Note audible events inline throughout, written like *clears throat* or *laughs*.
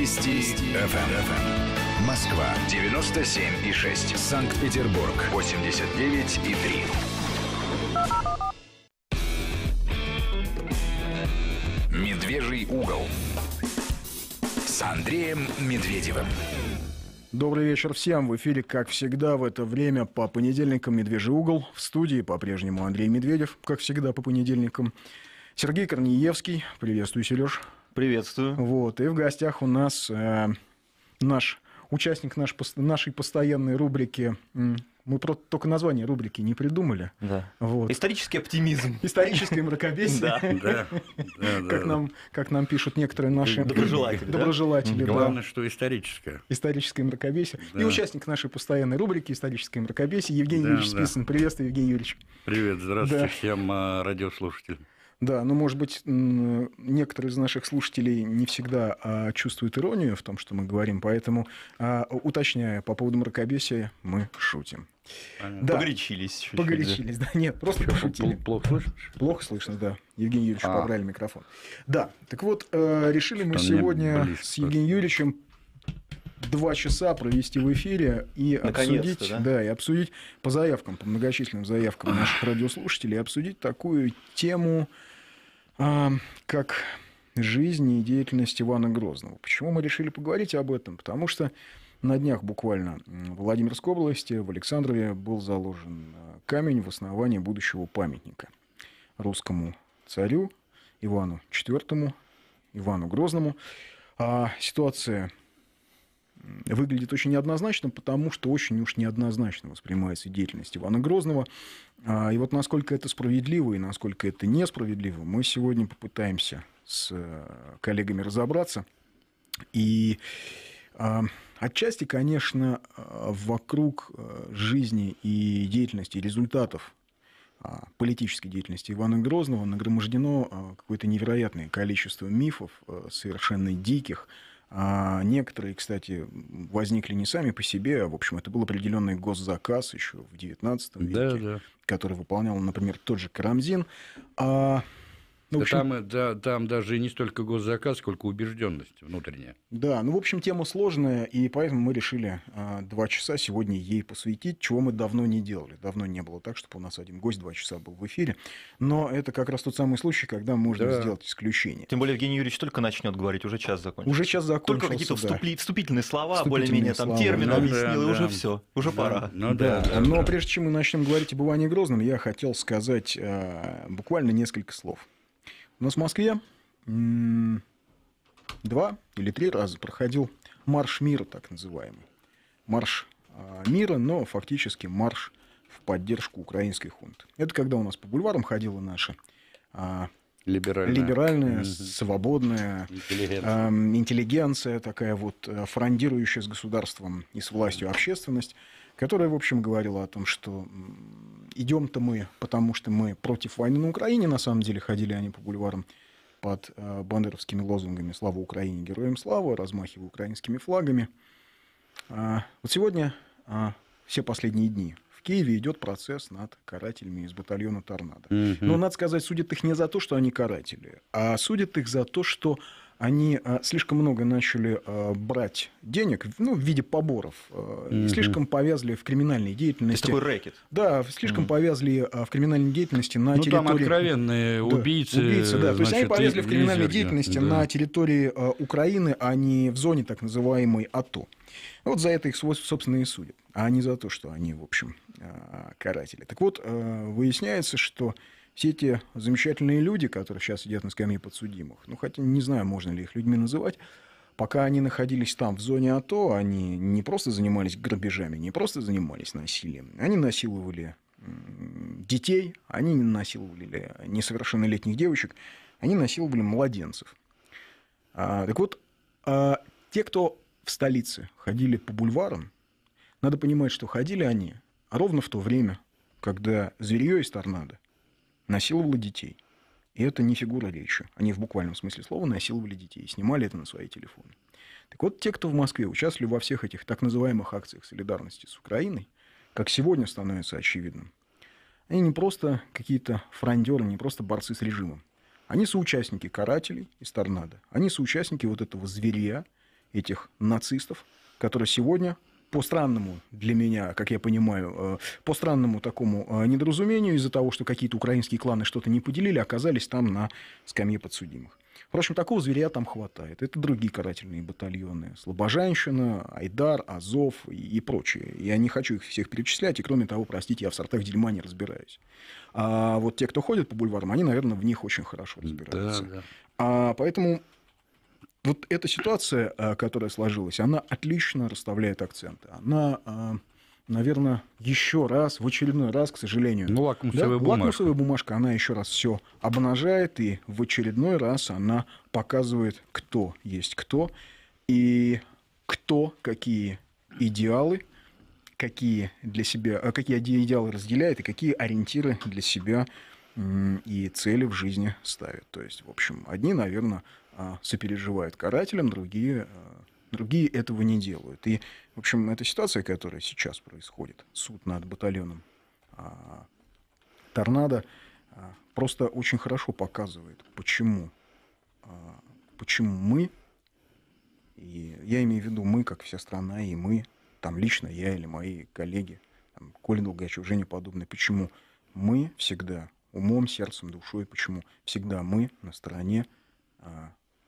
Вести ФМ. Москва 97 и 6. Санкт-Петербург 89 и 3. Медвежий угол с Андреем Медведевым. Добрый вечер всем. В эфире, как всегда, в это время по понедельникам «Медвежий угол». В студии по-прежнему Андрей Медведев, как всегда, по понедельникам. Сергей Корнеевский. Приветствую, Сереж. Приветствую. Вот, и в гостях у нас э, наш участник наш, нашей постоянной рубрики мы просто только название рубрики не придумали. Да. Вот. Исторический оптимизм. Историческое мракобесие. Да, да. *laughs* как, Нам, как нам пишут некоторые наши доброжелатели. доброжелатели да? Главное, что историческое. Историческое мракобесие. И участник нашей постоянной рубрики «Историческое мракобесие» Евгений Юрьевич Спицын. Приветствую, Евгений Юрьевич. Привет, здравствуйте всем э, радиослушателям. Да, ну, может быть, некоторые из наших слушателей не всегда а, чувствуют иронию в том, что мы говорим, поэтому, а, уточняя, по поводу мракобесия мы шутим. Да. Погорячились. Чуть-чуть, Погорячились, да. Нет, просто Что, пошутили. Плохо слышно? Плохо слышно, да. Евгений Юрьевич, а. побрали микрофон. Да, так вот, э, решили Что мы сегодня с Евгением Юрьевичем два часа провести в эфире и обсудить, да? да, и обсудить по заявкам, по многочисленным заявкам *clears throat* наших радиослушателей, обсудить такую тему, как жизни и деятельность Ивана Грозного. Почему мы решили поговорить об этом? Потому что на днях буквально в Владимирской области, в Александрове, был заложен э, камень в основании будущего памятника русскому царю Ивану IV, Ивану Грозному. А ситуация выглядит очень неоднозначно, потому что очень уж неоднозначно воспринимается деятельность Ивана Грозного. А, и вот насколько это справедливо и насколько это несправедливо, мы сегодня попытаемся с э, коллегами разобраться. И а, отчасти, конечно, э, вокруг э, жизни и деятельности, и результатов а, политической деятельности Ивана Грозного нагромождено какое-то невероятное количество мифов, совершенно диких, а некоторые, кстати, возникли не сами по себе, а, в общем, это был определенный госзаказ еще в XIX веке, да, да. который выполнял, например, тот же Карамзин. А ну, общем... там, да, там даже не столько госзаказ, сколько убежденность внутренняя. Да, ну, в общем, тема сложная, и поэтому мы решили э, два часа сегодня ей посвятить, чего мы давно не делали. Давно не было так, чтобы у нас один гость два часа был в эфире. Но это как раз тот самый случай, когда можно да. сделать исключение. Тем более Евгений Юрьевич только начнет говорить, уже час закончился. Уже час закончился, Только какие-то да. вступли... вступительные слова, более-менее там термины ну, объяснил, да, и уже все, уже да. пора. Ну, да. да. Но прежде чем мы начнем говорить об Иване Грозном, я хотел сказать э, буквально несколько слов. У нас в Москве два или три раза проходил марш мира, так называемый. Марш а, мира, но фактически марш в поддержку украинских хунты. Это когда у нас по бульварам ходила наша а, либеральная, либеральная свободная интеллигенция. А, интеллигенция, такая вот фрондирующая с государством и с властью общественность, которая, в общем, говорила о том, что идем-то мы, потому что мы против войны на Украине, на самом деле, ходили они по бульварам под э, бандеровскими лозунгами «Слава Украине, героям слава», размахивая украинскими флагами. А, вот сегодня, а, все последние дни, в Киеве идет процесс над карателями из батальона «Торнадо». Но, ну, надо сказать, судят их не за то, что они каратели, а судят их за то, что они а, слишком много начали а, брать денег, ну, в виде поборов, mm-hmm. слишком повязли в криминальной деятельности. Это такой рэкет. Да, слишком mm-hmm. повязли в криминальной деятельности на ну, территории... Ну, там откровенные убийцы. Да, убийцы, да. Значит, То есть они повязли в криминальной лизер, деятельности да. на территории Украины, а не в зоне так называемой АТО. Вот за это их, собственно, и судят, а не за то, что они, в общем, каратели. Так вот, выясняется, что все те замечательные люди, которые сейчас сидят на скамье подсудимых, ну, хотя не знаю, можно ли их людьми называть, пока они находились там, в зоне АТО, они не просто занимались грабежами, не просто занимались насилием, они насиловали детей, они не насиловали несовершеннолетних девочек, они насиловали младенцев. А, так вот, а, те, кто в столице ходили по бульварам, надо понимать, что ходили они ровно в то время, когда зверье из торнадо насиловала детей. И это не фигура речи. Они в буквальном смысле слова насиловали детей. и Снимали это на свои телефоны. Так вот, те, кто в Москве участвовали во всех этих так называемых акциях солидарности с Украиной, как сегодня становится очевидным, они не просто какие-то фрондеры, не просто борцы с режимом. Они соучастники карателей из торнадо. Они соучастники вот этого зверя, этих нацистов, которые сегодня по странному для меня, как я понимаю, э, по странному такому э, недоразумению из-за того, что какие-то украинские кланы что-то не поделили, оказались там на скамье подсудимых. Впрочем, такого зверя там хватает. Это другие карательные батальоны. Слобожанщина, Айдар, Азов и, прочие. Я не хочу их всех перечислять. И, кроме того, простите, я в сортах дерьма не разбираюсь. А вот те, кто ходит по бульварам, они, наверное, в них очень хорошо разбираются. Да, да. А, поэтому вот эта ситуация, а, которая сложилась, она отлично расставляет акценты. Она, а, наверное, еще раз, в очередной раз, к сожалению. Ну, лакмусовая да? бумажка. Лакмусовая бумажка, она еще раз все обнажает, и в очередной раз она показывает, кто есть кто, и кто какие идеалы, какие для себя, а, какие идеалы разделяет, и какие ориентиры для себя и цели в жизни ставит. То есть, в общем, одни, наверное, а, сопереживают карателям, другие, а, другие этого не делают. И, в общем, эта ситуация, которая сейчас происходит, суд над батальоном а, «Торнадо», просто очень хорошо показывает, почему, почему мы, и я имею в виду мы, как вся страна, и мы, там лично я или мои коллеги, там, Коля Долгачев, Женя подобное, почему мы всегда умом, сердцем, душой, почему всегда мы на стороне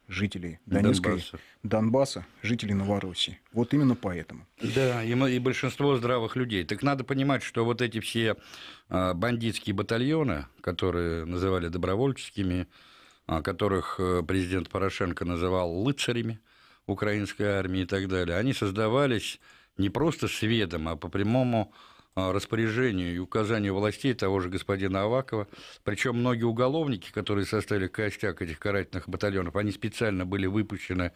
жителей Донецкой, Донбасса, Донбасса жителей Новороссии. Вот именно поэтому. Да, и, и большинство здравых людей. Так надо понимать, что вот эти все а, бандитские батальоны, которые называли добровольческими, а, которых э, президент Порошенко называл лыцарями украинской армии и так далее, они создавались не просто с ведом, а по прямому а, распоряжению и указанию властей того же господина Авакова. Причем многие уголовники, которые составили костяк этих карательных батальонов, они специально были выпущены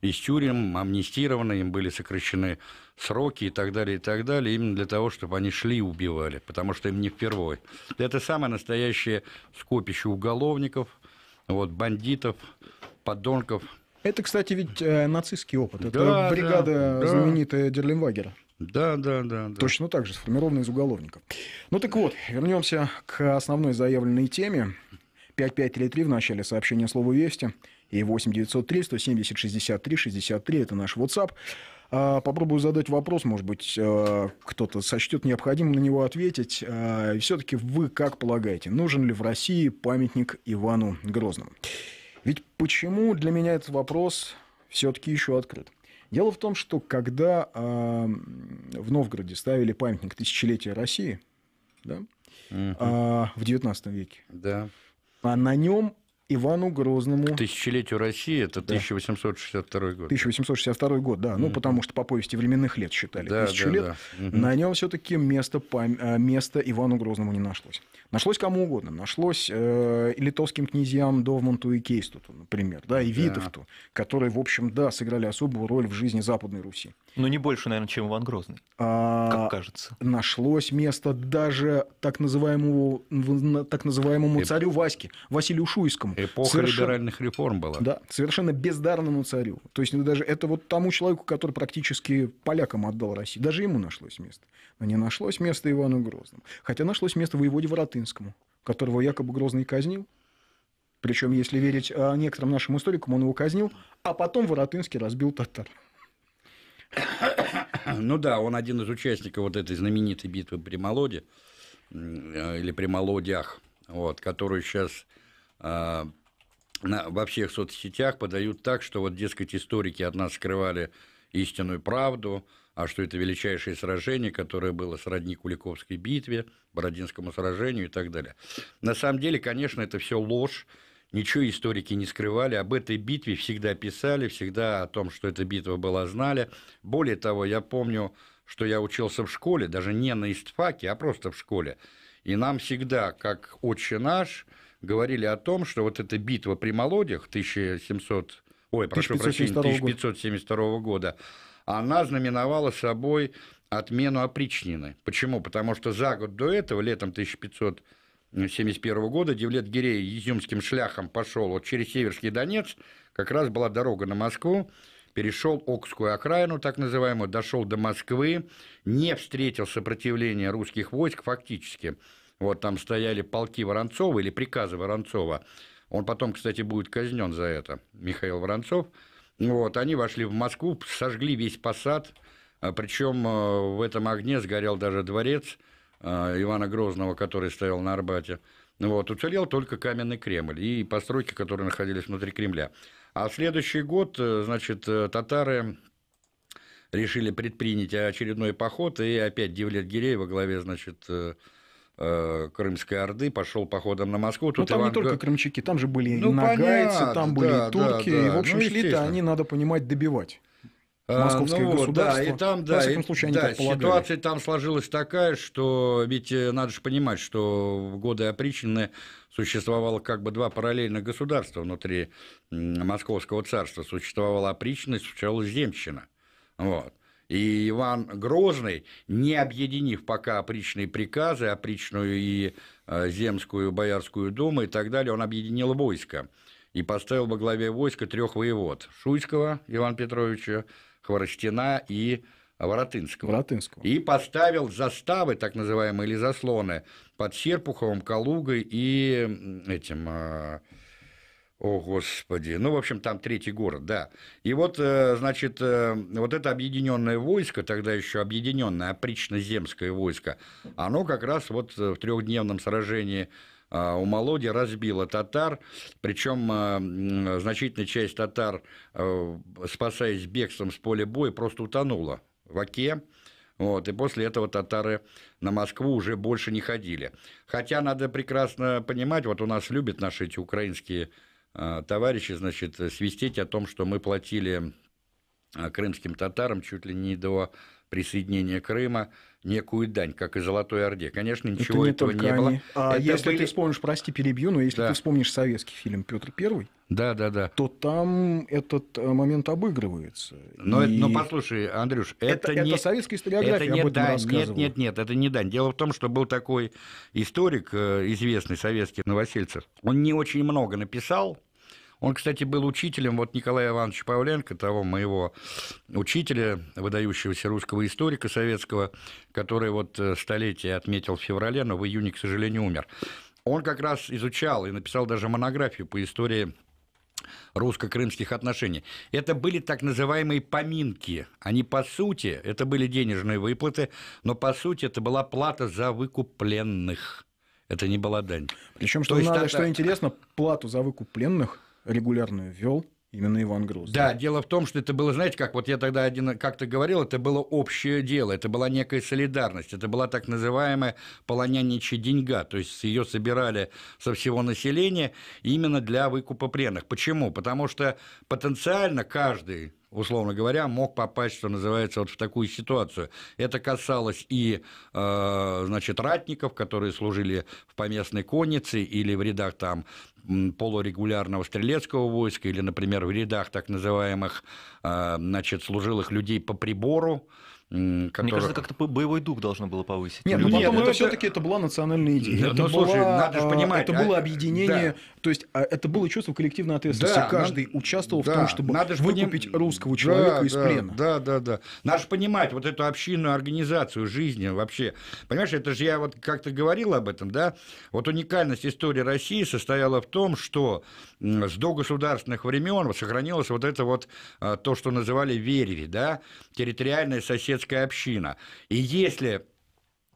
из тюрем, амнистированы, им были сокращены сроки и так далее, и так далее, именно для того, чтобы они шли и убивали, потому что им не впервой. Это самое настоящее скопище уголовников, вот, бандитов, подонков. Это, кстати, ведь э, нацистский опыт. Да, бригада да, да. знаменитая Дерлинвагера. Да, да, да, Точно так же, сформированы из уголовников. Ну так вот, вернемся к основной заявленной теме. 5533 в начале сообщения слова «Вести» и 8903 170 63 63 – это наш WhatsApp. А, попробую задать вопрос, может быть, а, кто-то сочтет необходимым на него ответить. А, все-таки вы как полагаете, нужен ли в России памятник Ивану Грозному? Ведь почему для меня этот вопрос все-таки еще открыт? Дело в том, что когда э, в Новгороде ставили памятник тысячелетия России, да, угу. э, в XIX веке, да. а на нем Ивану Грозному. тысячелетию России это да. 1862 год. 1862 год, да. Mm-hmm. Ну, потому что по повести временных лет считали да, тысячу да, лет. Да. Mm-hmm. На нем все-таки место, по, э, место Ивану Грозному не нашлось. Нашлось кому угодно. Нашлось э, литовским князьям Довмонту и Кейсту, например, да, и Витовту, да. которые, в общем, да, сыграли особую роль в жизни Западной Руси. Но ну, не больше, наверное, чем Иван Грозный, а, как кажется. Нашлось место даже так называемому, так называемому царю Ваське, Василию Шуйскому. Эпоха совершенно, либеральных реформ была. Да, совершенно бездарному царю. То есть ну, даже это вот тому человеку, который практически полякам отдал Россию, даже ему нашлось место. Но не нашлось место Ивану Грозному. Хотя нашлось место воеводе Воротынскому, которого якобы Грозный казнил. Причем, если верить а, некоторым нашим историкам, он его казнил, а потом Воротынский разбил татар. *coughs* Ну да, он один из участников вот этой знаменитой битвы при Молоде, э, или при Молодях, вот, которую сейчас а, на, во всех соцсетях подают так, что вот, дескать, историки от нас скрывали истинную правду, а что это величайшее сражение, которое было сродни Куликовской битве, Бородинскому сражению и так далее. На самом деле, конечно, это все ложь, ничего историки не скрывали, об этой битве всегда писали, всегда о том, что эта битва была, знали. Более того, я помню, что я учился в школе, даже не на истфаке, а просто в школе. И нам всегда, как «Отче наш», говорили о том, что вот эта битва при Молодях 1700, ой, прошу прощения, 1572 года, она знаменовала собой отмену опричнины. Почему? Потому что за год до этого, летом 1571 года, Девлет Гирей изюмским шляхом пошел вот через Северский Донец, как раз была дорога на Москву, перешел Окскую окраину, так называемую, дошел до Москвы, не встретил сопротивления русских войск фактически – вот там стояли полки Воронцова или приказы Воронцова. Он потом, кстати, будет казнен за это, Михаил Воронцов. Вот, они вошли в Москву, сожгли весь посад, а причем э, в этом огне сгорел даже дворец э, Ивана Грозного, который стоял на Арбате. Вот, уцелел только каменный Кремль и постройки, которые находились внутри Кремля. А в следующий год, э, значит, татары решили предпринять очередной поход, и опять Девлет Гирей во главе, значит, э, Крымской Орды, пошел походом на Москву. Ну, Тут ну, там Иван... не только крымчаки, там же были ну, и нагайцы, понятно, там были да, и турки, да, да. и, в общем, ну, шли-то они, надо понимать, добивать. А, московское ну, государство. Да, и там, да, и, случае, они да, ситуация там сложилась такая, что ведь э, надо же понимать, что в годы опричнины существовало как бы два параллельных государства внутри Московского царства. Существовала опричность, существовала земщина. Вот. И Иван Грозный, не объединив пока опричные приказы, опричную и э, земскую боярскую думу и так далее, он объединил войско и поставил во главе войска трех воевод – Шуйского Ивана Петровича, Хворостина и Воротынского. Воротынского. И поставил заставы, так называемые, или заслоны под Серпуховым, Калугой и этим э, о, Господи. Ну, в общем, там третий город, да. И вот, э, значит, э, вот это объединенное войско, тогда еще объединенное опрично-земское войско, оно как раз вот э, в трехдневном сражении а, у Молоди разбило татар, причем значительная часть татар, спасаясь бегством с поля боя, просто утонула в оке. Вот, и после этого татары на Москву уже больше не ходили. Хотя надо прекрасно понимать, вот у нас любят наши эти украинские Э, товарищи, значит, э, свистеть о том, что мы платили а, крымским татарам чуть ли не до присоединения Крыма некую дань, как и Золотой Орде. Конечно, ничего это не этого не было. А это если были... ты вспомнишь, прости, перебью, но если да. ты вспомнишь советский фильм Петр Первый, да, да, да. то там этот э, момент обыгрывается. Но, и... но послушай, Андрюш, это, это не... Это советская историография это не об этом дань, Нет, нет, нет, это не дань. Дело в том, что был такой историк, э, известный советский Новосельцев. Он не очень много написал, он, кстати, был учителем вот Николая Ивановича Павленко, того моего учителя, выдающегося русского историка советского, который вот э, столетие отметил в феврале, но в июне, к сожалению, умер. Он как раз изучал и написал даже монографию по истории русско-крымских отношений. Это были так называемые поминки. Они, по сути, это были денежные выплаты, но, по сути, это была плата за выкуп пленных. Это не была дань. Причем, что, То надо, есть, что интересно, плату за выкуп пленных регулярную вел именно Иван Груз. Да, да, дело в том, что это было, знаете, как вот я тогда один как-то говорил, это было общее дело, это была некая солидарность, это была так называемая полоняничья деньга, то есть ее собирали со всего населения именно для выкупа пленных. Почему? Потому что потенциально каждый условно говоря, мог попасть, что называется, вот в такую ситуацию. Это касалось и, э, значит, ратников, которые служили в поместной коннице или в рядах там полурегулярного стрелецкого войска или, например, в рядах так называемых а, значит, служилых людей по прибору, которых... Мне кажется, как-то боевой дух должно было повысить. Нет, ну, ну потом ну, это, все-таки это была национальная идея. Нет, это, была, слушай, надо же а, понимать, это было а, объединение, да. то есть а, это было чувство коллективной ответственности. Да, Каждый надо... участвовал да, в том, чтобы надо же выкупить поним... русского человека да, из да, плена. Да, да, да. Надо же понимать вот эту общинную организацию жизни вообще. Понимаешь, это же я вот как-то говорил об этом, да? Вот уникальность истории России состояла в том, что с догосударственных времен сохранилось вот это вот а, то, что называли верви, да, территориальная соседская община. И если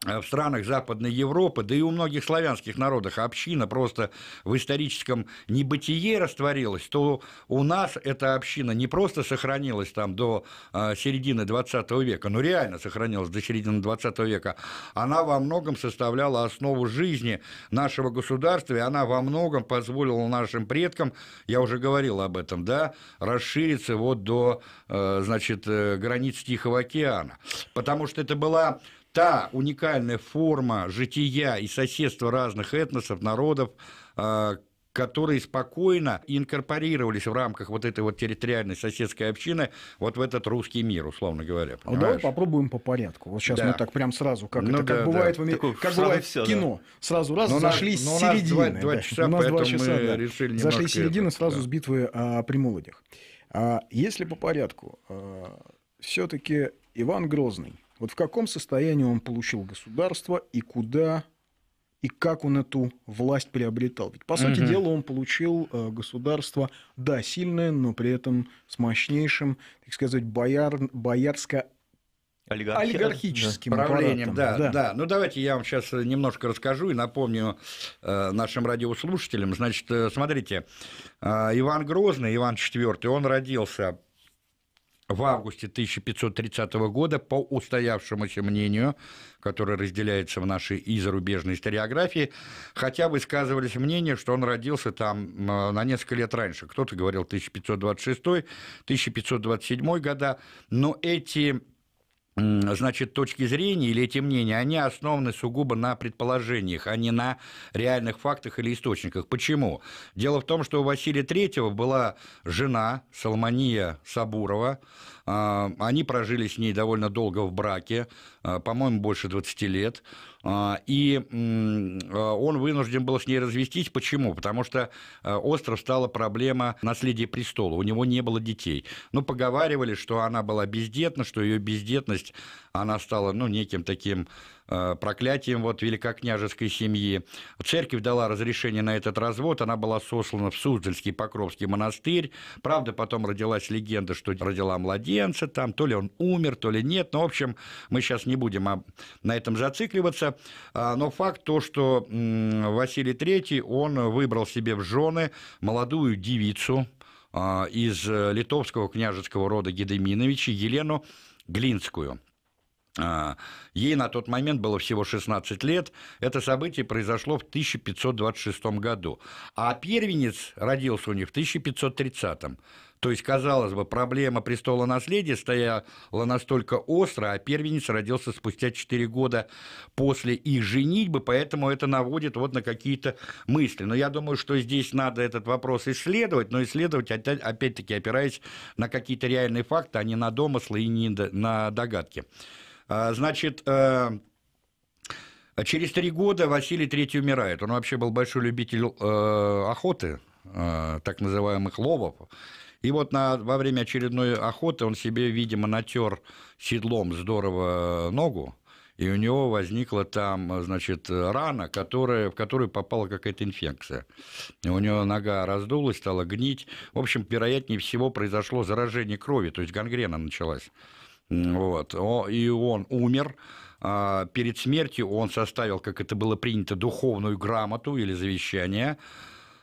Э, в странах Западной Европы, да и у многих славянских народов община просто в историческом небытие растворилась, то у нас эта община не просто сохранилась там до э, середины 20 века, но реально сохранилась до середины 20 века, она во многом составляла основу жизни нашего государства, и она во многом позволила нашим предкам, я уже говорил об этом, да, расшириться вот до, э, значит, границ Тихого океана, потому что это была та уникальная форма жития и соседства разных этносов, народов, а, которые спокойно инкорпорировались в рамках вот этой вот территориальной соседской общины вот в этот русский мир, условно говоря. А давай попробуем по порядку. Вот сейчас да. мы так прям сразу, как, ну, это, как да, бывает, да. В, Такое, как бывает все, в кино. Да. Сразу раз но ну, зашли но ну, с середины. Два, да. два часа, у нас два часа, да. решили Зашли с середины, сразу да. с битвы а, при Молодях. А, если по порядку, а, все-таки Иван Грозный – вот в каком состоянии он получил государство и куда и как он эту власть приобретал. Ведь, по угу. сути дела, он получил э, государство, да, сильное, но при этом с мощнейшим, так сказать, бояр, боярско Олигархи... олигархическим да. правлением. Да, да, да. Ну давайте я вам сейчас э, немножко расскажу и напомню э, нашим радиослушателям. Значит, э, смотрите, э, Иван Грозный, Иван IV, он родился в августе 1530 года по устоявшемуся мнению, которое разделяется в нашей и зарубежной историографии, хотя высказывались мнения, что он родился там на несколько лет раньше. Кто-то говорил 1526-1527 года, но эти значит, точки зрения или эти мнения, они основаны сугубо на предположениях, а не на реальных фактах или источниках. Почему? Дело в том, что у Василия III была жена Салмания Сабурова, а, они прожили с ней довольно долго в браке, а, по-моему, больше 20 лет. А, и он вынужден был с ней развестись. Почему? Потому что остров стала проблема наследия престола. У него не было детей. Ну, поговаривали, что она была бездетна, что ее бездетность, она стала, ну, неким таким проклятием вот великокняжеской семьи. Церковь дала разрешение на этот развод, она была сослана в Суздальский Покровский монастырь. Правда, потом родилась легенда, что родила младенца, младенца, там, то ли он умер, то ли нет. Но, ну, в общем, мы сейчас не будем на этом зацикливаться. А, но факт то, что Василий III, он выбрал себе в жены молодую девицу а, из э, литовского княжеского рода Гедеминовича Елену Глинскую. А, ей на тот момент было всего 16 лет. Это событие произошло в 1526 году. А первенец родился у них в 1530. То есть, казалось бы, проблема престола наследия стояла настолько остро, а первенец родился спустя 4 года после их женитьбы, поэтому это наводит вот на какие-то мысли. Но я думаю, что здесь надо этот вопрос исследовать, но исследовать, опять-таки, опираясь на какие-то реальные факты, а не на домыслы и не на догадки. А, значит, э, Через три года Василий III умирает. Он вообще был большой любитель э, охоты, э, так называемых ловов. И вот на, во время очередной охоты он себе, видимо, натер седлом здорово э, ногу, и у него возникла там, э, значит, рана, которая, в которую попала какая-то инфекция. И у него нога раздулась, стала гнить. В общем, вероятнее всего произошло заражение крови, то есть гангрена началась. Вот. И он умер. А, перед смертью он составил, как это было принято, духовную грамоту или завещание,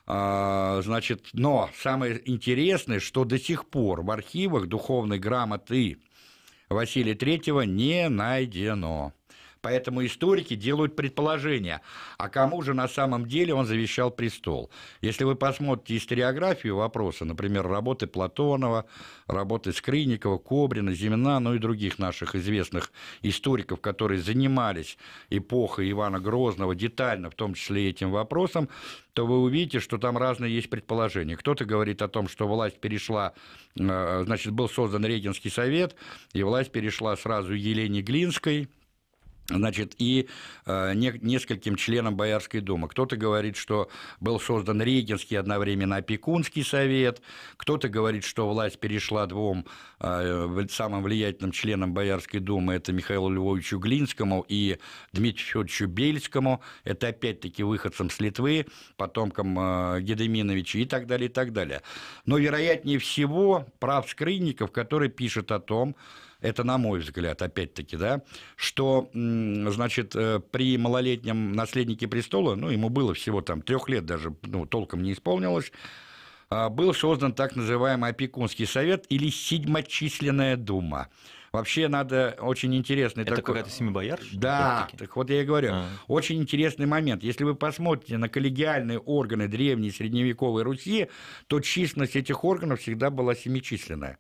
а, значит, но самое интересное, что до сих пор в архивах духовной грамоты Василия III не найдено. Поэтому историки делают предположения, а кому же на самом деле он завещал престол. Если вы посмотрите историографию вопроса, например, работы Платонова, работы Скриникова, Кобрина, Зимина, ну и других наших известных историков, которые занимались эпохой Ивана Грозного детально, в том числе и этим вопросом, то вы увидите, что там разные есть предположения. Кто-то говорит о том, что власть перешла, э, значит, был создан Регенский совет, и власть перешла сразу Елене Глинской, Значит, и э, не, нескольким членам Боярской думы. Кто-то говорит, что был создан Регинский одновременно опекунский совет, кто-то говорит, что власть перешла двум э, самым влиятельным членам Боярской думы, это Михаилу Львовичу Глинскому и Дмитрию Федоровичу Бельскому, это опять-таки выходцам с Литвы, потомкам э, Гедеминовича и так далее, и так далее. Но вероятнее всего прав Скрынников, который пишет о том, это на мой взгляд, опять-таки, да, что, значит, э, при малолетнем наследнике престола, ну, ему было всего там трех лет даже, ну, толком не исполнилось, а, был создан так называемый опекунский совет или седьмочисленная дума. Вообще надо очень интересный это такой... какая-то семибоярщина? Да, так вот я и говорю. А. Очень интересный момент. Если вы посмотрите на коллегиальные органы древней средневековой Руси, то численность этих органов всегда была семичисленная.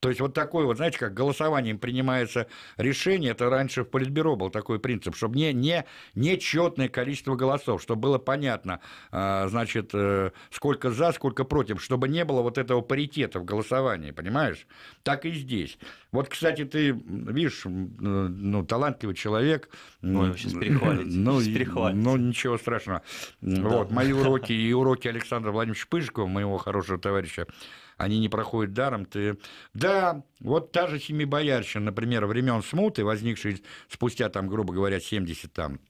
То есть вот такое вот, знаете, как голосованием принимается решение, это раньше в Политбюро был такой принцип, чтобы не, не, не четное количество голосов, чтобы было понятно, а, значит, э, сколько за, сколько против, чтобы не было вот этого паритета в голосовании, понимаешь? Так и здесь. Вот, кстати, ты, видишь, э, ну, талантливый человек. Ну, сейчас перехвалите. Ну, сейчас перехвалите. ну ничего страшного. Да. Вот, мои *laughs* уроки и уроки Александра Владимировича Пыжикова, моего хорошего товарища, они не проходят даром. Ты... Да, вот та же Семибоярщина, например, времен Смуты, возникшей спустя, там, грубо говоря, 70 там,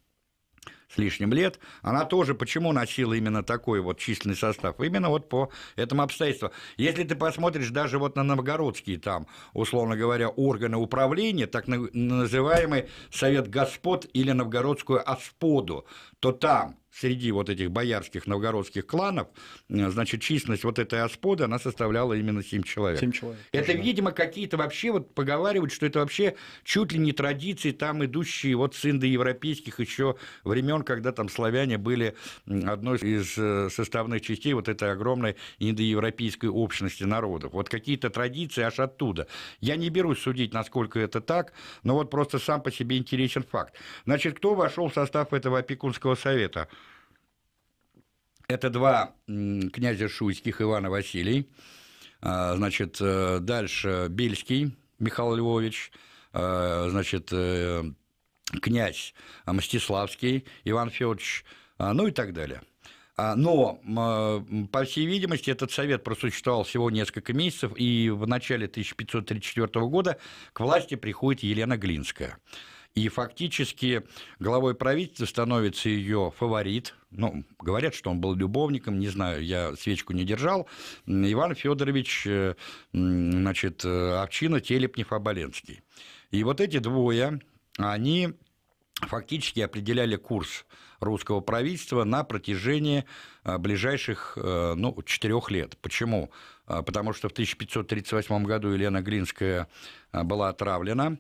с лишним лет, она тоже почему носила именно такой вот численный состав? Именно вот по этому обстоятельству. Если ты посмотришь даже вот на новгородские там, условно говоря, органы управления, так называемый Совет Господ или Новгородскую Асподу, то там среди вот этих боярских новгородских кланов, э, значит, численность вот этой осподы, она составляла именно 7 человек. 7 человек. Это, да. видимо, какие-то вообще, вот поговаривают, что это вообще чуть ли не традиции, там идущие вот с индоевропейских еще времен, когда там славяне были одной из э, составных частей вот этой огромной индоевропейской общности народов. Вот какие-то традиции аж оттуда. Я не берусь судить, насколько это так, но вот просто сам по себе интересен факт. Значит, кто вошел в состав этого опекунского совета? Это два князя шуйских, Ивана Василий, а, значит, э, дальше Бельский Михаил Львович, а, значит, э, князь Мстиславский Иван Федорович, а, ну и так далее. Но, по всей видимости, этот совет просуществовал всего несколько месяцев, и в начале 1534 года к власти приходит Елена Глинская – и фактически главой правительства становится ее фаворит. Ну, говорят, что он был любовником, не знаю, я свечку не держал. Иван Федорович, э, значит, э, Овчина, Телепнев, Оболенский. И вот эти двое, они фактически определяли курс русского правительства на протяжении э, ближайших ну, четырех лет. Почему? Потому что в 1538 году Елена Глинская была отравлена,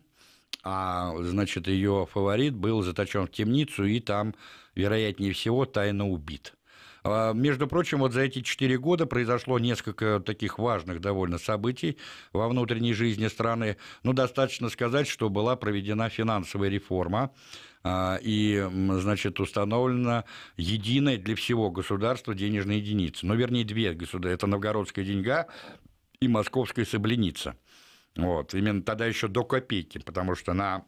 а, значит, ее фаворит был заточен в темницу и там, вероятнее всего, тайно убит. А, между прочим, вот за эти четыре года произошло несколько таких важных довольно событий во внутренней жизни страны. Ну, достаточно сказать, что была проведена финансовая реформа, а, и, значит, установлена единая для всего государства денежная единица. Ну, вернее, две государства. Это новгородская деньга и московская сабленица – вот, именно тогда еще до копейки, потому что на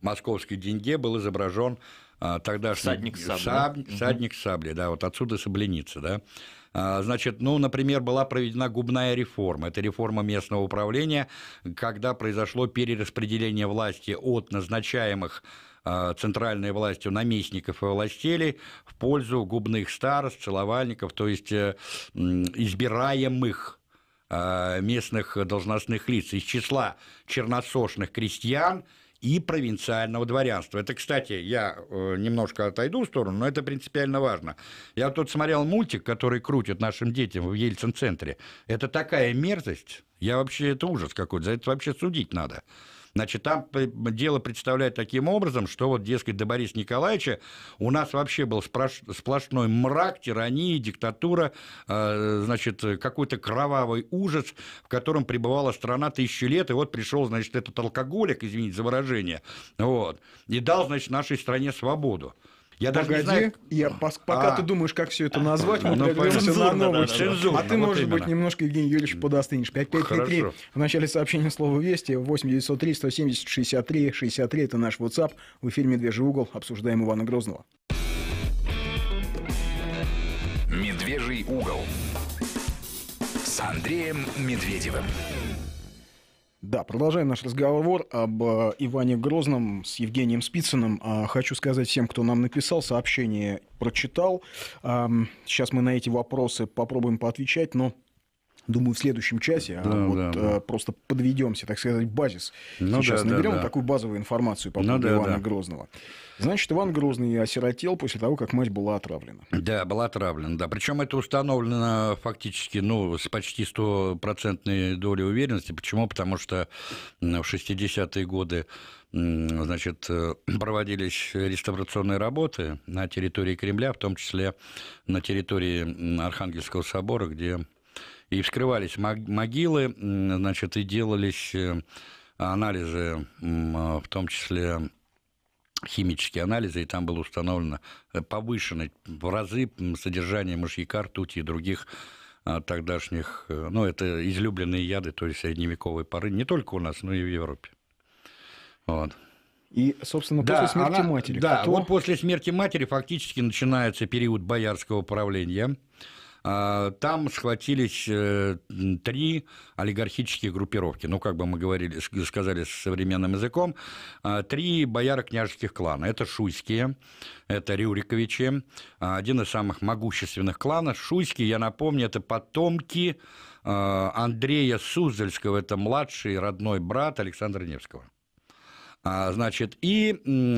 московской деньге был изображен а, тогда садник сабли. Саб, всадник угу. сабли, да, вот отсюда сабленица, да. А, значит, ну, например, была проведена губная реформа. Это реформа местного управления, когда произошло перераспределение власти от назначаемых а, центральной властью наместников и властелей в пользу губных старост, целовальников, то есть э, избираемых Э, местных должностных лиц из числа черносошных крестьян и провинциального дворянства. Это, кстати, я э, немножко отойду в сторону, но это принципиально важно. Я тут смотрел мультик, который крутят нашим детям в Ельцин-центре. Это такая мерзость. Я вообще, это ужас какой-то, за это вообще судить надо. Значит, там дело представляет таким образом, что вот, дескать, до Бориса Николаевича у нас вообще был сплошной мрак, тирания, диктатура, э, значит, какой-то кровавый ужас, в котором пребывала страна тысячи лет, и вот пришел, значит, этот алкоголик, извините за выражение, вот, и дал, значит, нашей стране свободу. Я даже Погоди, даже не знаю... я, пока а, ты думаешь, как все это назвать, мы ну, прервемся на новость. Да, да, да. А ты, вот может именно. быть, немножко, Евгений Юрьевич, подостынешь. 5533 в начале сообщения слова «Вести», 8903 170 63 63 – это наш WhatsApp. В эфире «Медвежий угол» обсуждаем Ивана Грозного. «Медвежий угол» с Андреем Медведевым. Да, продолжаем наш разговор об э, Иване Грозном с Евгением Спицыным. А, хочу сказать всем, кто нам написал сообщение, прочитал. Сейчас мы на эти вопросы попробуем поотвечать, но думаю, в следующем часе. А да, вот да, э, да. просто подведемся, так сказать, базис. Ну, Сейчас да, наберем да, да. такую базовую информацию по ну поводу ну, да, Ивана да. Грозного. Значит, Иван Грозный осиротел после того, как мать была отравлена. Да, была отравлена, да. Причем это установлено фактически, ну, с почти стопроцентной долей уверенности. Почему? Потому что в 60-е годы значит, э, проводились реставрационные работы на территории Кремля, в том числе на территории Архангельского собора, где и вскрывались могилы, значит, и делались э, анализы, а, в том числе химические анализы, и там было установлено э, повышенное в разы содержание мышьяка, ртути и других а, тогдашних, э, ну, это излюбленные яды, то есть средневековые пары, не только у нас, но и в Европе. Вот. И, собственно, да, после смерти она, матери. Да, кто... вот после смерти матери фактически начинается период боярского правления. А, там схватились э, три олигархические группировки, ну, как бы мы говорили, сказали современным языком, а, три бояро-княжеских клана. Это шуйские, это Рюриковичи, а, один из самых могущественных кланов. Шуйские, я напомню, это потомки Андрея Суздальского, это младший родной брат Александра Невского. Значит, и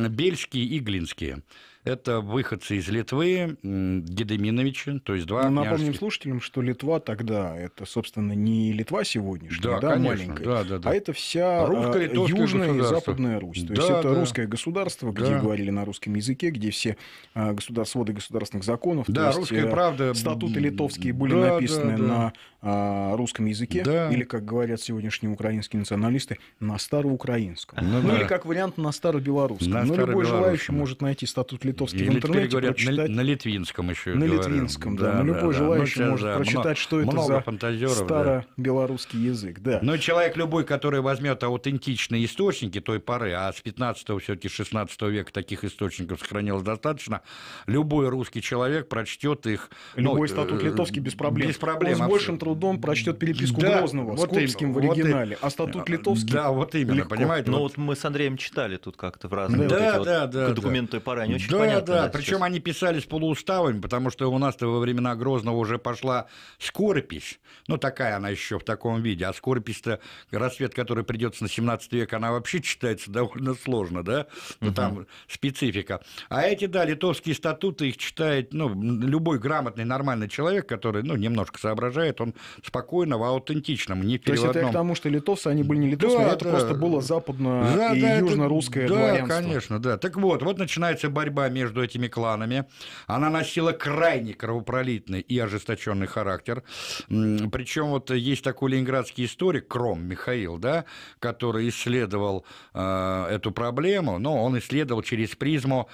бельские, и глинские – это выходцы из Литвы, Гедеминовичи, то есть два ну, Напомним княжеских... слушателям, что Литва тогда, это, собственно, не Литва сегодняшняя, да, да конечно, маленькая, да, да, да. а это вся э, Южная и Западная Русь. То да, есть, это да. русское государство, где да. говорили на русском языке, где все э, государ... своды государственных законов, да, то русская э, правда... статуты литовские были да, написаны да, да. на а, русском языке, да. или, как говорят сегодняшние украинские националисты, на староукраинском. Ну, ну да. или, как вариант, на старобелорусском. На Но ну, любой желающий может найти статут Литвы литовский и в интернете говорят, На, на литвинском еще На говорю. литвинском, да. да ну, любой да, ну, желающий ну, может да, прочитать, много, что это много за старобелорусский да. язык. Да. Но человек любой, который возьмет аутентичные источники той поры, а с 15 все-таки 16 века таких источников сохранилось достаточно, любой русский человек прочтет их. Ну, любой ну, статут литовский без проблем. Без проблем. Он с большим трудом прочтет переписку да, Грозного вот с Курбским вот в оригинале, вот а статут литовский Да, вот именно, легко. понимаете? Ну вот мы с Андреем читали тут как-то в разные да, вот да, вот да, документы да. поры, они очень да, понятно. Да, да. Причем они писались полууставами, потому что у нас-то во времена Грозного уже пошла скорпись, Ну, такая она еще в таком виде. А скоропись-то, рассвет, который придется на 17 век, она вообще читается довольно сложно, да? Ну, угу. там специфика. А эти, да, литовские статуты, их читает, ну, любой грамотный, нормальный человек, который, ну, немножко соображает, он спокойно в аутентичном, не в переводном. То есть это к тому, что литовцы, они были не литовцы, да, а это да. просто было западно- да, и да, южно-русское это... Да, конечно, да. Так вот, вот начинается борьба между этими кланами. Она носила крайне кровопролитный и ожесточенный характер. Причем вот есть такой ленинградский историк Кром Михаил, да, который исследовал э, эту проблему, но он исследовал через призму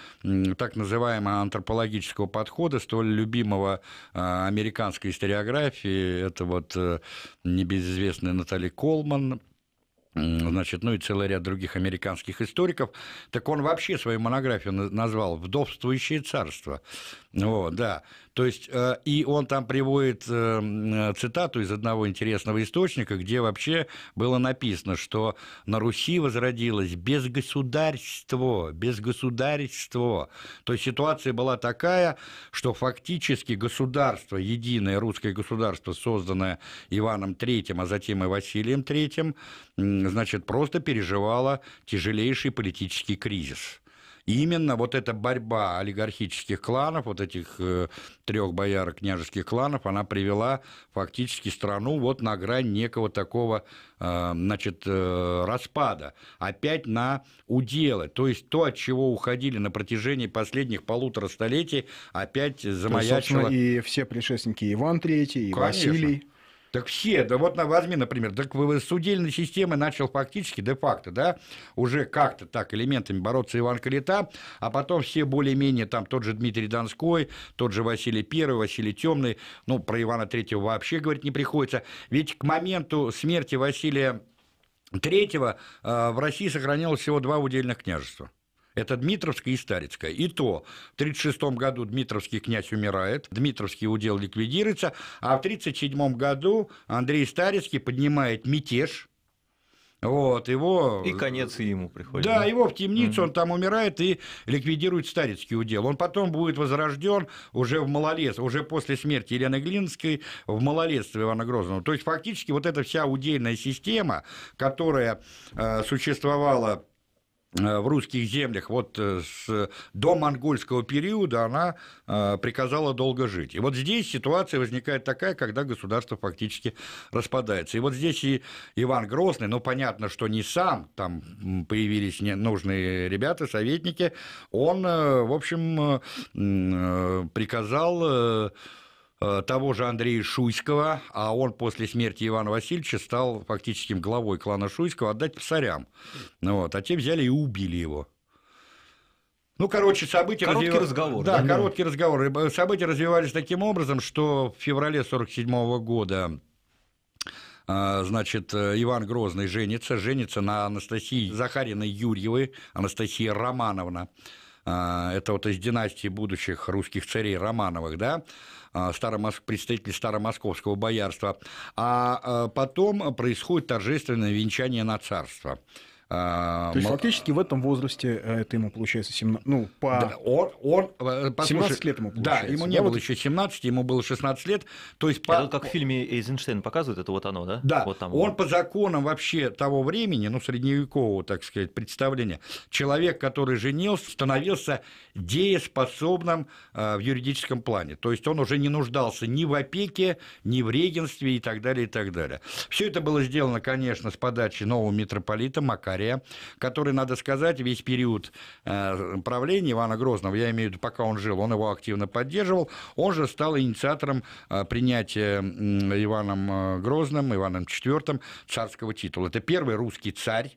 так называемого антропологического подхода, столь любимого э, американской историографии. Это вот э, небезызвестная Наталья Колман, значит, ну и целый ряд других американских историков, так он вообще свою монографию назвал «Вдовствующее царство». Вот, да. То есть, э, и он там приводит эм, э, цитату из одного интересного источника, где вообще было написано, что на Руси возродилось без без безгосударство. То есть, ситуация была такая, что фактически государство, единое русское государство, созданное Иваном III, а затем и Василием III, значит, просто переживало тяжелейший политический кризис. И именно вот эта борьба олигархических кланов, вот этих э, трех боярок княжеских кланов, она привела фактически страну вот на грань некого такого э, значит, э, распада, опять на уделы. То есть то, от чего уходили на протяжении последних полутора столетий, опять замаячило. То есть, и все предшественники Иван III, и Конечно. Василий. Так все, да вот на возьми, например, так судельной системы начал фактически, де-факто, да, уже как-то так элементами бороться Иван Калита, а потом все более-менее, там тот же Дмитрий Донской, тот же Василий Первый, Василий Темный, ну, про Ивана Третьего вообще говорить не приходится, ведь к моменту смерти Василия Третьего э, в России сохранилось всего два удельных княжества – это Дмитровская и Старицкая. И то, в 1936 году Дмитровский князь умирает, Дмитровский удел ликвидируется, а в 1937 году Андрей Старицкий поднимает мятеж, вот, его... И конец ему приходит. Да, да? его в темницу, угу. он там умирает и ликвидирует старецкий удел. Он потом будет возрожден уже в малолетстве, уже после смерти Елены Глинской в малолетстве Ивана Грозного. То есть, фактически, вот эта вся удельная система, которая э, существовала Э, в русских землях вот э, с, до монгольского периода она э, приказала долго жить. И вот здесь ситуация возникает такая, когда государство фактически распадается. И вот здесь и Иван Грозный, ну понятно, что не сам, там появились нужные ребята, советники, он, э, в общем, э, э приказал Э, того же Андрея Шуйского, а он после смерти Ивана Васильевича стал фактическим главой клана Шуйского, отдать псарям. Ну вот, а те взяли и убили его. Ну, короче, события... Короткий развив... разговор. Да, да, короткий разговор. События развивались таким образом, что в феврале 1947 года э, значит, э, Иван Грозный женится, женится на Анастасии Захариной Юрьевой, Анастасия Романовна, это вот из династии будущих русских царей Романовых, да, Э, старомос... представители старомосковского боярства. А э, потом происходит торжественное венчание на царство. А, То есть мол... фактически в этом возрасте э, это ему получается 17, ну, по... Да, он, он, э, послушай, 17 лет ему получается. Да, ему не да, было вот... еще 17, ему было 16 лет. То есть по... Это как в фильме Эйзенштейн показывает, это вот оно, да? Да, вот там, он вот. по законам вообще того времени, ну, средневекового, так сказать, представления, человек, который женился, становился дееспособным э, в юридическом плане. То есть он уже не нуждался ни в опеке, ни в регенстве и так далее, и так далее. Все это было сделано, конечно, с подачи нового митрополита Макария Болгария, который, надо сказать, весь период э, правления Ивана Грозного, я имею в виду, пока он жил, он его активно поддерживал, он же стал инициатором э, принятия Иваном э, Грозным, Иваном IV царского титула. Это первый русский царь,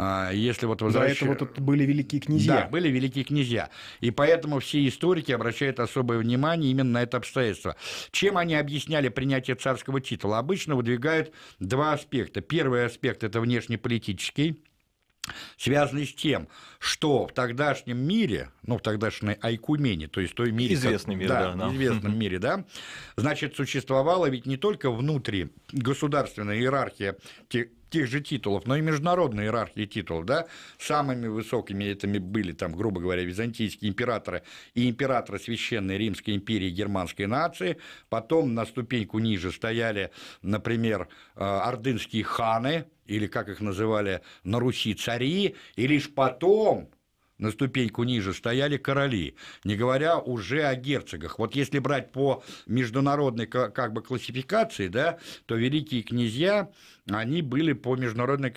а, если вот возвращ... До этого тут были великие князья. Да, были великие князья. И поэтому все историки обращают особое внимание именно на это обстоятельство. Чем они объясняли принятие царского титула? Обычно выдвигают два аспекта. Первый аспект – это внешнеполитический Связанный с тем, что в тогдашнем мире, ну, в тогдашней Айкумене, то есть той мире... Известный мир, да. да, да. известном мире, да, значит, существовала ведь не только внутри государственная иерархия тех же титулов, но и международной иерархии титулов, да, самыми высокими этими были, там, грубо говоря, византийские императоры и императоры Священной Римской империи германской нации, потом на ступеньку ниже стояли, например, э, ордынские ханы, или, как их называли на Руси, цари, и лишь потом на ступеньку ниже стояли короли, не говоря уже о герцогах. Вот если брать по международной как бы классификации, да, то великие князья, они были по международной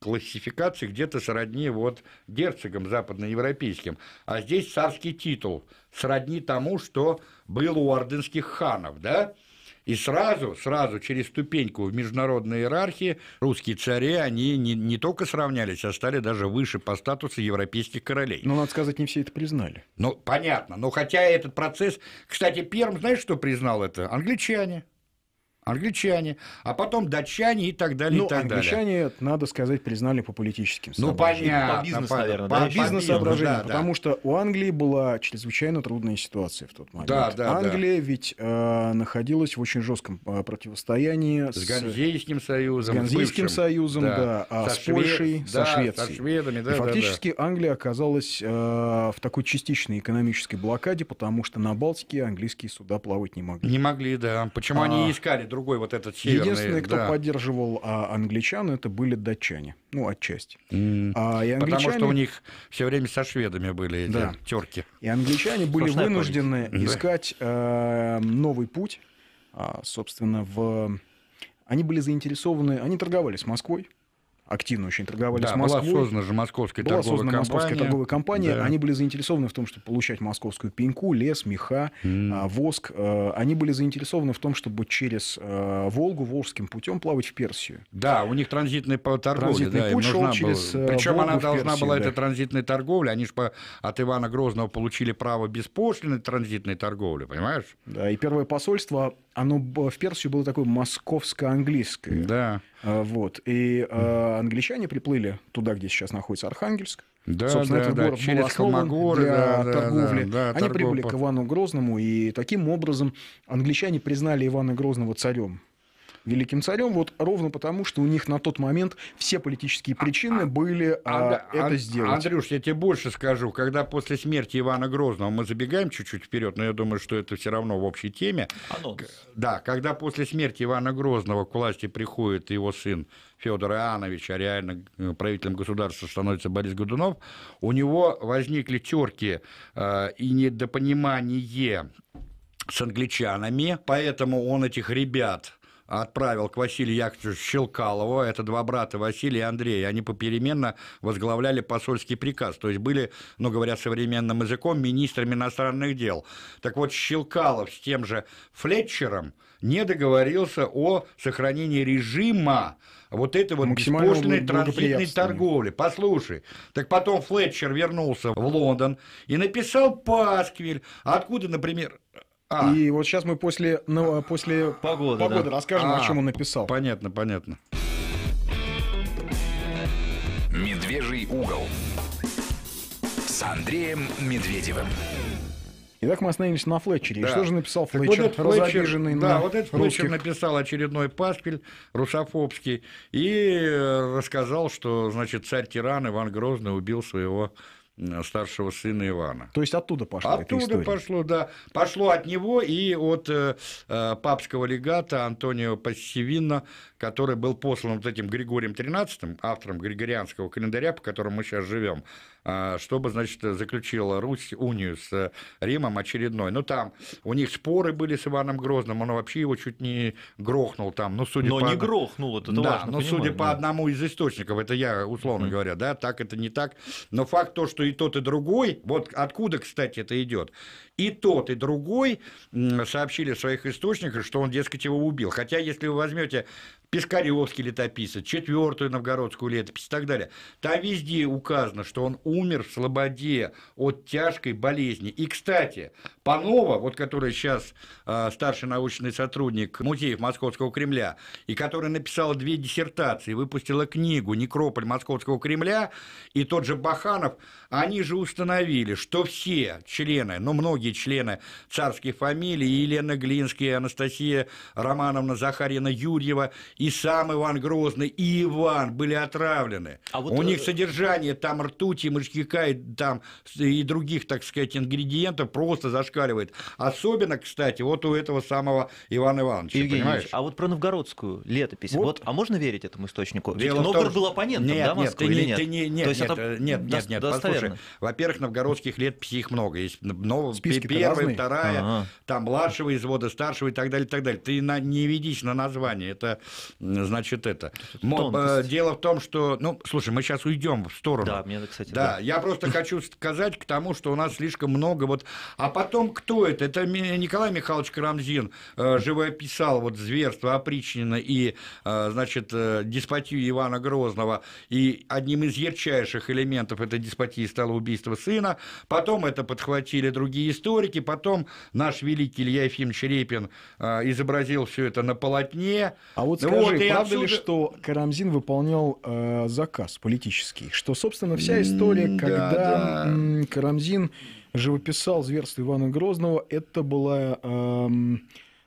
классификации где-то сродни вот герцогам западноевропейским. А здесь царский титул сродни тому, что был у ордынских ханов, да, и сразу, сразу через ступеньку в международной иерархии русские цари, они не, не только сравнялись, а стали даже выше по статусу европейских королей. Но, ну, надо сказать, не все это признали. Ну, понятно. Но хотя этот процесс... Кстати, первым, знаешь, что признал это? Англичане. Англичане, а потом датчане и так далее. Ну, и так англичане, далее. надо сказать, признали по политическим ну, соображениям. Ну, понятно. По бизнесу, по, наверное. По, да? бизнес-соображениям, да, потому да. что у Англии была чрезвычайно трудная ситуация в тот момент. Да, да, Англия да. ведь э, находилась в очень жестком э, противостоянии с, с Ганзейским союзом. С Ганзейским бывшим, союзом, да. да а со с Швед... Польшей, да, со Швецией. Со шведами, да, и фактически да, да. Англия оказалась э, в такой частичной экономической блокаде, потому что на Балтике английские суда плавать не могли. Не могли, да. Почему а... они искали другой вот этот северный. Единственный, кто да. поддерживал а, англичан, это были датчане. Ну, отчасти. Mm. А, и англичане... Потому что у них все время со шведами были эти да. терки. И англичане были Сплошная вынуждены память. искать э, новый путь, а, собственно, в... Они были заинтересованы, они торговали с Москвой, активно очень торговали да, с Москвой. была создана же московская была торговая компания. московская торговая компания. Да. Они были заинтересованы в том, чтобы получать московскую пеньку, лес, меха, mm. воск. А, они были заинтересованы в том, чтобы через а, Волгу волжским путем плавать в Персию. Да, у них транзитный торговля. Транзитный да, путь шел через Причем она должна Персию, была, да. эта транзитная торговля, они же от Ивана Грозного получили право беспошлиной транзитной торговли, понимаешь? Да, и первое посольство, оно в Персию было такое московско-английское. Да. Вот. И mm англичане приплыли туда, где сейчас находится Архангельск. Да, Собственно, да, этот да, город через был основан для да, торговли. Да, да, Они торгов... прибыли к Ивану Грозному, и таким образом англичане признали Ивана Грозного царем великим царем, вот ровно потому, что у них на тот момент все политические причины а, а, были а, а, это сделать. Андрюш, я тебе больше скажу, когда после смерти Ивана Грозного, мы забегаем чуть-чуть вперед, но я думаю, что это все равно в общей теме. Анонс. Да, когда после смерти Ивана Грозного к власти приходит его сын Федор Иоаннович, а реально э, правителем государства становится Борис Годунов, у него возникли терки э, и недопонимание с англичанами, поэтому он этих ребят отправил к Василию Яковлевичу Щелкалову. Это два брата Василий и Андрей Они попеременно возглавляли посольский приказ. То есть были, ну, говоря современным языком, министрами иностранных дел. Так вот, Щелкалов с тем же Флетчером не договорился о сохранении режима вот этой вот беспошлиной транзитной торговли. Послушай, так потом Флетчер вернулся в Лондон и написал Пасквиль, откуда, например, а. И вот сейчас мы после, ну, после погоды, погоды да. расскажем, а, о чем он написал. Понятно, понятно. Медвежий угол с Андреем Медведевым. Итак, мы остановились на Флетчере. Да. И что же написал Флетчер? Так вот Флетчер да, на вот этот русских. Флетчер написал очередной пасквиль русофобский и рассказал, что, значит, царь-тиран Иван Грозный убил своего старшего сына Ивана. То есть оттуда пошло. оттуда эта пошло, да. Пошло от него и от э, э, папского легата Антонио Пассивина, который был послан вот этим Григорием XIII, автором григорианского календаря, по которому мы сейчас живем, а, чтобы, значит, заключила Русь унию с Римом очередной. Ну, там у них споры были с Иваном Грозным, он вообще его чуть не грохнул там. Ну, судя но по... не грохнул, это да, важно, но ну, понимаю, судя да. по одному из источников, это я условно mm-hmm. говоря, да, так это не так. Но факт то, что и тот, и другой, вот откуда, кстати, это идет, и тот, и другой сообщили в своих источниках, что он, дескать, его убил. Хотя, если вы возьмете Пискаревский летописец, четвертую новгородскую летопись и так далее. Там везде указано, что он умер в слободе от тяжкой болезни. И, кстати, Панова, вот который сейчас э, старший научный сотрудник музеев Московского Кремля, и который написал две диссертации, выпустила книгу «Некрополь Московского Кремля», и тот же Баханов, они же установили, что все члены, ну, многие члены царских фамилий, Елена Глинская, Анастасия Романовна Захарина Юрьева, и сам Иван Грозный, и Иван были отравлены. А вот У э... них содержание там ртути, мышьяка и, там, и других, так сказать, ингредиентов просто зашкаливает. Особенно, кстати, вот у этого самого Ивана Ивановича, Евгений понимаешь? а вот про новгородскую летопись, вот, вот а можно верить этому источнику? Дело Ведь Новгород том, был оппонентом, нет, да, Москвы, нет, или нет? Ты, нет, нет, То есть нет, это э, нет, нет, нет, послушай, во-первых, новгородских летописей их много. Есть нов... первая, вторая, ага. там младшего извода, старшего и так далее, и так далее. Ты на... не ведись на название, это значит, это. Мо, э, дело в том, что... Ну, слушай, мы сейчас уйдем в сторону. Да, мне, кстати, да. да. Я просто хочу сказать к тому, что у нас слишком много вот... А потом кто это? Это Николай Михайлович Карамзин э, живописал вот зверство опричнина и, э, значит, э, деспотию Ивана Грозного. И одним из ярчайших элементов этой деспотии стало убийство сына. Потом это подхватили другие историки. Потом наш великий Илья Ефимович Репин э, изобразил все это на полотне. А вот ну, скажи, правда отсюда... ли, что Карамзин выполнял э, заказ политический? Что, собственно, вся история, mm, когда да, да. М, Карамзин живописал зверство Ивана Грозного, это была... Э,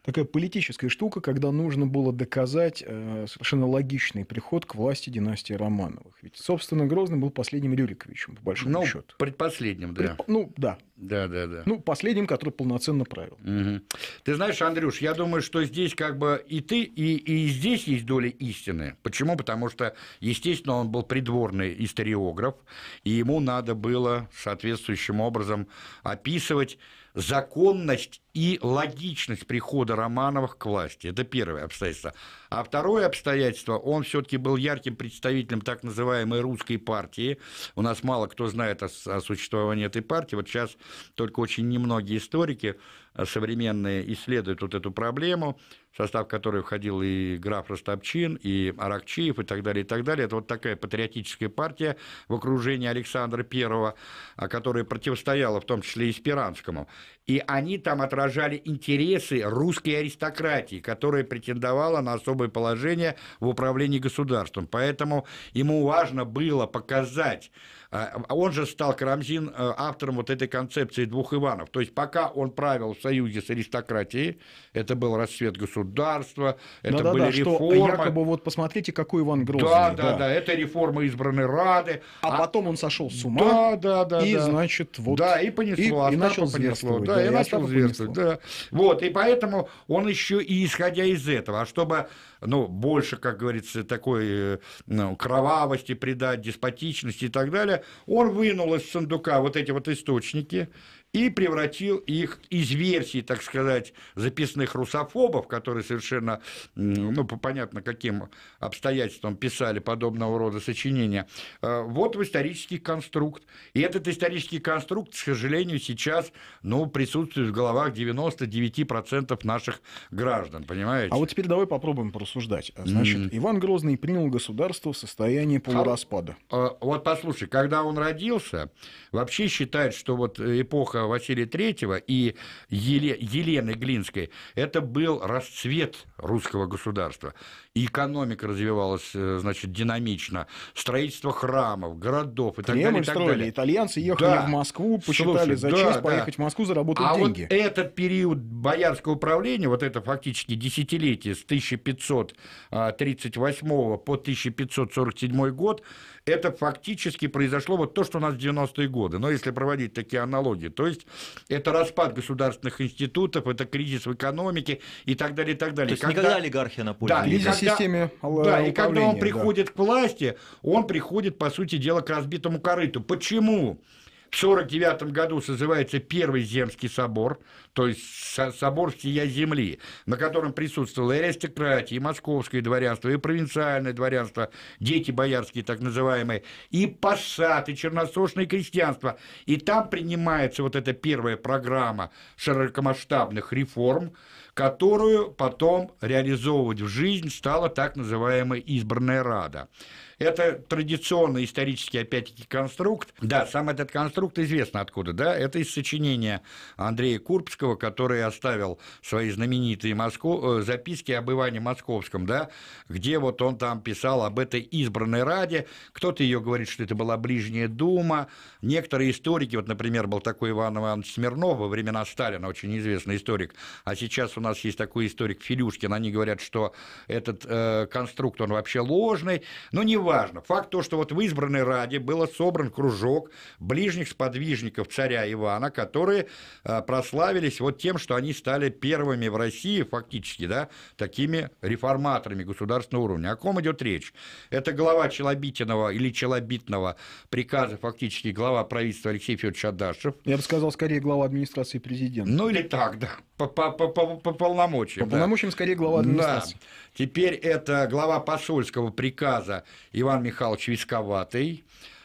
такая политическая штука, когда нужно было доказать э, совершенно логичный приход к власти династии Романовых. Ведь, собственно, Грозный был последним Рюриковичем, по большому ну, счету. Предпоследним, да. Пред... Ну, да. Да, да, да. Ну, последним, который полноценно правил. Угу. Ты знаешь, Андрюш, я думаю, что здесь как бы и ты, и, и здесь есть доля истины. Почему? Потому что, естественно, он был придворный историограф, и ему надо было соответствующим образом описывать законность и логичность прихода Романовых к власти. Это первое обстоятельство. А второе обстоятельство, он все-таки был ярким представителем так называемой русской партии. У нас мало кто знает о, о существовании этой партии. Вот сейчас только очень немногие историки а современные исследуют вот эту проблему, в состав которой входил и граф Ростопчин, и Аракчиев, и так далее, и так далее. Это вот такая патриотическая партия в окружении Александра I, а которая противостояла в том числе и Спиранскому и они там отражали интересы русской аристократии, которая претендовала на особое положение в управлении государством. Поэтому ему важно было показать а, он же стал Карамзин э, автором вот этой концепции двух Иванов. То есть пока он правил в союзе с аристократией, это был расцвет государства, это ну да, были да, реформы. Что якобы вот посмотрите, какой Иван Грозный. Да, да, да, да, это реформа избранной Рады. А, а потом он сошел с ума. Да, да, да. И да. значит вот. Да, и понесло, и, а и начал понесло. Да, да, и начал зверствовать, да. Вот, и поэтому он еще и исходя из этого, а чтобы, ну, больше, как говорится, такой э, ну, кровавости придать, деспотичности и так далее, он вынул из сундука вот эти вот источники, и превратил их из версий, так сказать, записанных русофобов, которые совершенно, ну, понятно, каким обстоятельствам писали подобного рода сочинения, э, вот в исторический конструкт. И этот исторический конструкт, к сожалению, сейчас, ну, присутствует в головах 99% наших граждан, понимаете? А вот теперь давай попробуем порассуждать. А значит, mm Иван Грозный принял государство в состоянии а, полураспада. А, вот послушай, когда он родился, вообще считают, что вот эпоха эпоха Василия III и Еле, Елены Глинской, это был расцвет русского государства экономика развивалась, э, значит, динамично, строительство храмов, городов и так Кремль далее. И так далее. итальянцы ехали да. в Москву, посчитали Слушай, за да, честь да. поехать в Москву, заработать а деньги. А вот этот период боярского управления, вот это фактически десятилетие с 1538 по 1547 год, это фактически произошло вот то, что у нас в 90-е годы. Но если проводить такие аналогии, то есть это распад государственных институтов, это кризис в экономике и так далее, и так далее. То есть Когда... никогда олигархия на поле. Да, когда, системе а, Да, и когда он приходит да. к власти, он приходит, по сути дела, к разбитому корыту. Почему? В 49 году созывается Первый Земский собор, то есть собор всея земли, на котором присутствовала и аристократия, и московское дворянство, и провинциальное дворянство, дети боярские так называемые, и пассаты, черносошное крестьянство. И там принимается вот эта первая программа широкомасштабных реформ, которую потом реализовывать в жизнь стала так называемая избранная рада. Это традиционный исторический, опять-таки, конструкт. Да, сам этот конструкт известно откуда, да, это из сочинения Андрея Курбского, который оставил свои знаменитые Моско... Э, записки об Иване Московском, да, где вот он там писал об этой избранной раде, кто-то ее говорит, что это была Ближняя Дума, некоторые историки, вот, например, был такой Иван Иванович Смирнов во времена Сталина, очень известный историк, а сейчас у нас есть такой историк Филюшкин, они говорят, что этот э, конструкт, он вообще ложный, но ну, не важно. Факт то, что вот в избранной Раде был собран кружок ближних сподвижников царя Ивана, которые э, прославились вот тем, что они стали первыми в России фактически, да, такими реформаторами государственного уровня. О ком идет речь? Это глава Челобитиного или Челобитного приказа, фактически глава правительства Алексей Федорович Адашев. Я бы сказал, скорее глава администрации президента. Ну или так, да, по, по, по, по полномочиям. По да. полномочиям, скорее, глава администрации. Да. Теперь это глава посольского приказа Иван Михайлович Висковатый.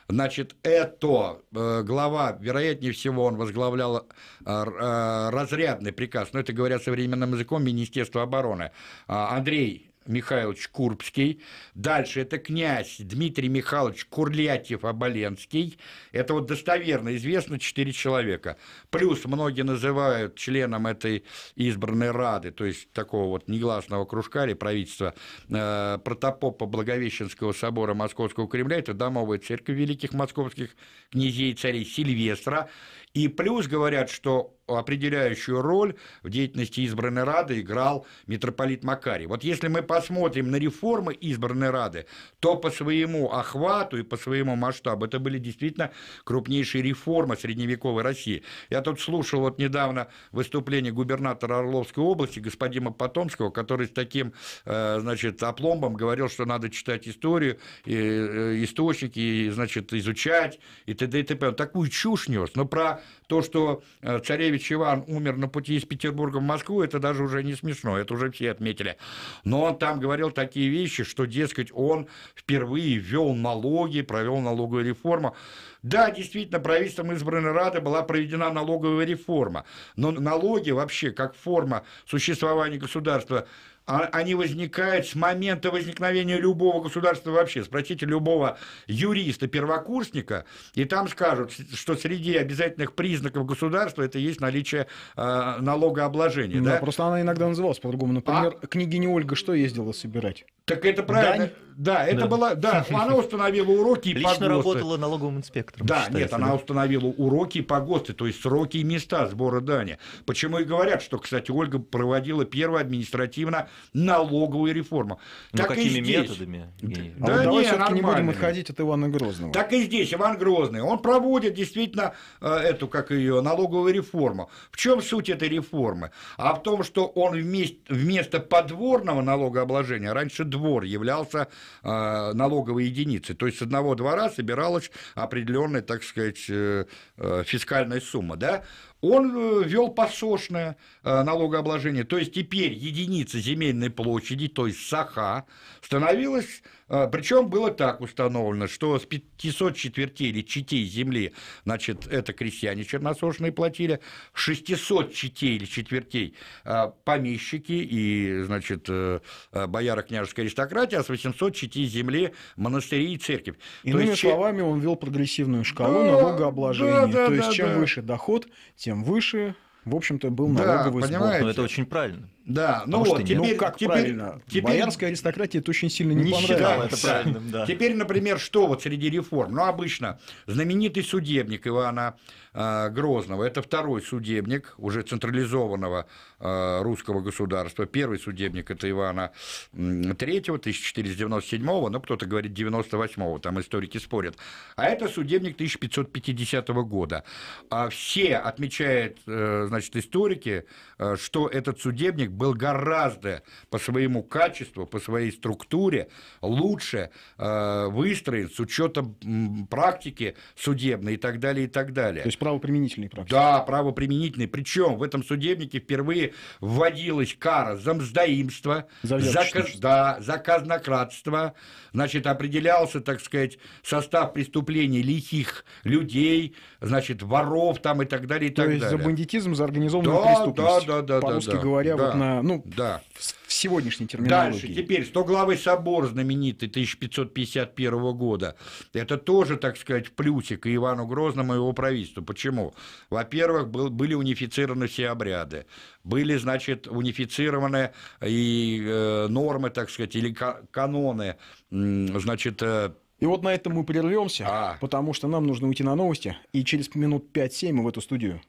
Значит, это э, глава, вероятнее всего, он возглавлял э, э разрядный приказ, но это говорят современным языком, Министерства обороны, э, Андрей Михайлович Курбский. Дальше это князь Дмитрий Михайлович Курлятьев-Оболенский. Это вот достоверно известно четыре человека. Плюс многие называют членом этой избранной рады, то есть такого вот негласного кружка или правительства э, протопопа Благовещенского собора Московского Кремля. Это домовая церковь великих московских князей и царей Сильвестра. И плюс говорят, что определяющую роль в деятельности избранной Рады играл митрополит Макарий. Вот если мы посмотрим на реформы избранной Рады, то по своему охвату и по своему масштабу это были действительно крупнейшие реформы средневековой России. Я тут слушал вот недавно выступление губернатора Орловской области господина Потомского, который с таким, э, значит, опломбом говорил, что надо читать историю, э, э, источники, значит, изучать, и т.д. и т.п. Он такую чушь нес, но про то, что э, царевич Иван умер на пути из Петербурга в Москву, это даже уже не смешно, это уже все отметили. Но он там говорил такие вещи, что, дескать, он впервые ввел налоги, провел налоговую реформу. Да, действительно, правительством избранной Рады была проведена налоговая реформа, но налоги вообще как форма существования государства – а они возникают с момента возникновения любого государства вообще. Спросите любого юриста, первокурсника, и там скажут, что среди обязательных признаков государства это есть наличие э, налогообложения. Да, да? просто она иногда называлась по-другому. Например, а... книги не Ольга что ездила собирать? Так это правильно. Дань? Да, это да. была, да, она установила уроки и Лично погосты. работала налоговым инспектором. Да, считается, нет, она установила уроки и погосты, то есть сроки и места сбора дани. Почему и говорят, что, кстати, Ольга проводила первую административно-налоговую реформу. Ну, так какими и здесь. методами? Да, а да давай не будем отходить от Ивана Грозного. Так и здесь Иван Грозный, он проводит действительно э, эту, как ее, налоговую реформу. В чем суть этой реформы? А в том, что он вместо, вместо подворного налогообложения, раньше двор являлся э, налоговой единицей. То есть с одного двора собиралась определенная, так сказать, э, э фискальная сумма. Да? он э, вел посошное э, налогообложение. То есть теперь единица земельной площади, то есть саха, становилась, э, причем было так установлено, что с 500 четвертей или четей земли, значит, это крестьяне черносошные платили, 600 четей или четвертей помещики и, значит, бояра княжеская аристократия, а с 800 четей земли монастыри и церковь. Иными то есть, словами, он вел прогрессивную шкалу да, налогообложения. Да, да, то есть, да, чем да. выше доход, тем тем выше, в общем-то, был да, налоговый сбор. Но это очень правильно. Да, ну Потому вот, ну, теперь, ну, как теперь, правильно, теперь... боярской аристократии это очень сильно не, не понравилось. это правильным, да. Теперь, например, что вот среди реформ? Ну, обычно знаменитый судебник Ивана э, Грозного, это второй судебник уже централизованного э, русского государства, первый судебник это Ивана третьего 1497, Но ну, кто-то говорит 98-го, там историки спорят, а это судебник 1550 года. А все отмечают, э, значит, историки, э, что этот судебник был гораздо по своему качеству, по своей структуре лучше э, выстроен с учетом практики судебной и так далее, и так далее. То есть правоприменительный практики. Да, правоприменительный. Причем в этом судебнике впервые вводилась кара за мздоимство, за, каз... да, за казнократство, значит, определялся, так сказать, состав преступлений лихих людей, значит, воров там и так далее, и То так есть за бандитизм, за организованную да, преступность, да, да, да, по-русски да, говоря, да. вот на, ну, да. в сегодняшней терминологии. Дальше, теперь, 100 собор знаменитый 1551 года. Это тоже, так сказать, плюсик Ивану Грозному и его правительству. Почему? Во-первых, был, были унифицированы все обряды, были, значит, унифицированы и э, нормы, так сказать, или каноны, значит, э, и вот на этом мы прервемся, а. потому что нам нужно уйти на новости, и через минут 5-7 мы в эту студию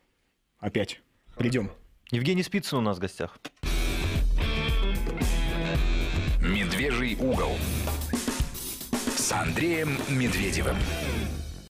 опять придем. Евгений Спицын у нас в гостях. угол» с Андреем Медведевым.